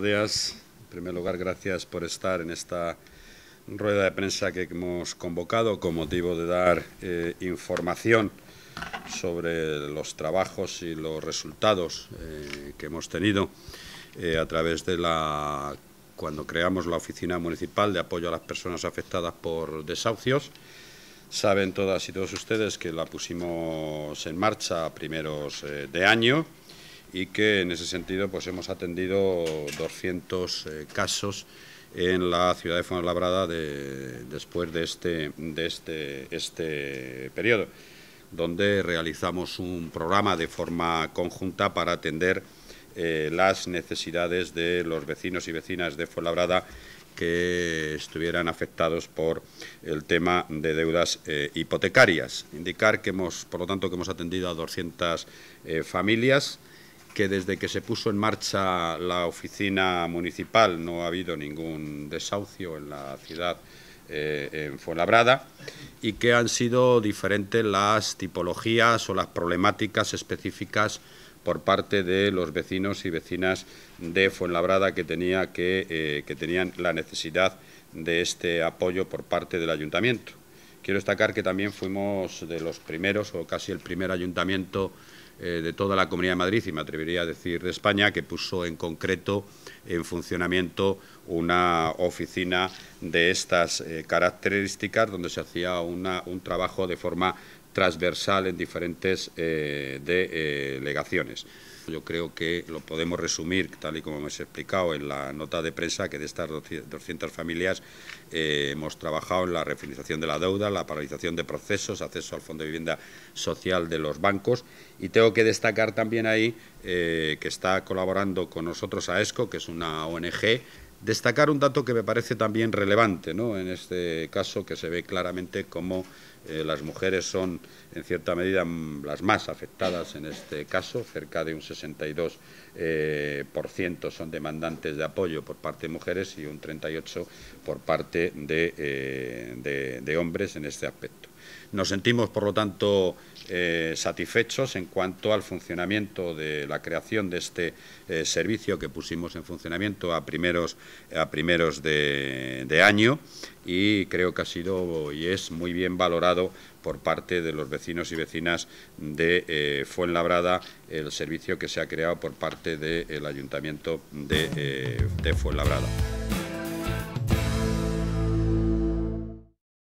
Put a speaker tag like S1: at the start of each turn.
S1: buenos días. En primer lugar, gracias por estar en esta rueda de prensa que hemos convocado con motivo de dar eh, información sobre los trabajos y los resultados eh, que hemos tenido eh, a través de la cuando creamos la Oficina Municipal de Apoyo a las Personas Afectadas por Desahucios. Saben todas y todos ustedes que la pusimos en marcha a primeros de año y que en ese sentido pues hemos atendido 200 eh, casos en la ciudad de Fuenlabrada después de este, este, este, periodo, donde realizamos un programa de forma conjunta para atender eh, las necesidades de los vecinos y vecinas de Fuenlabrada que estuvieran afectados por el tema de deudas eh, hipotecarias. Indicar que hemos, por lo tanto, que hemos atendido a 200 familias que desde que se puso en marcha la oficina municipal no ha habido ningún desahucio en la ciudad eh, en Fuenlabrada y que han sido diferentes las tipologías o las problemáticas específicas por parte de los vecinos y vecinas de Fuenlabrada que, tenía que, eh, que tenían la necesidad de este apoyo por parte del ayuntamiento. Quiero destacar que también fuimos de los primeros o casi el primer ayuntamiento eh, de toda la Comunidad de Madrid y me atrevería a decir de España, que puso en concreto en funcionamiento una oficina de estas eh, características donde se hacía un trabajo de forma transversal en diferentes eh, delegaciones. Eh, Yo creo que lo podemos resumir, tal y como hemos explicado en la nota de prensa, que de estas 200 familias eh, hemos trabajado en la refinanciación de la deuda, la paralización de procesos, acceso al Fondo de Vivienda Social de los bancos. Y tengo que destacar también ahí que está colaborando con nosotros AESCO, que es una ONG Destacar un dato que me parece también relevante en este caso, que se ve claramente cómo eh, las mujeres son, en cierta medida, las más afectadas en este caso. Cerca de un 62% eh, son demandantes de apoyo por parte de mujeres y un 38% por parte eh, de hombres en este aspecto. Nos sentimos, por lo tanto, eh, satisfechos en cuanto al funcionamiento de la creación de este eh, servicio que pusimos en funcionamiento a primeros, a primeros de, año y creo que ha sido y es muy bien valorado por parte de los vecinos y vecinas de eh, Fuenlabrada el servicio que se ha creado por parte del Ayuntamiento de, eh, de Fuenlabrada.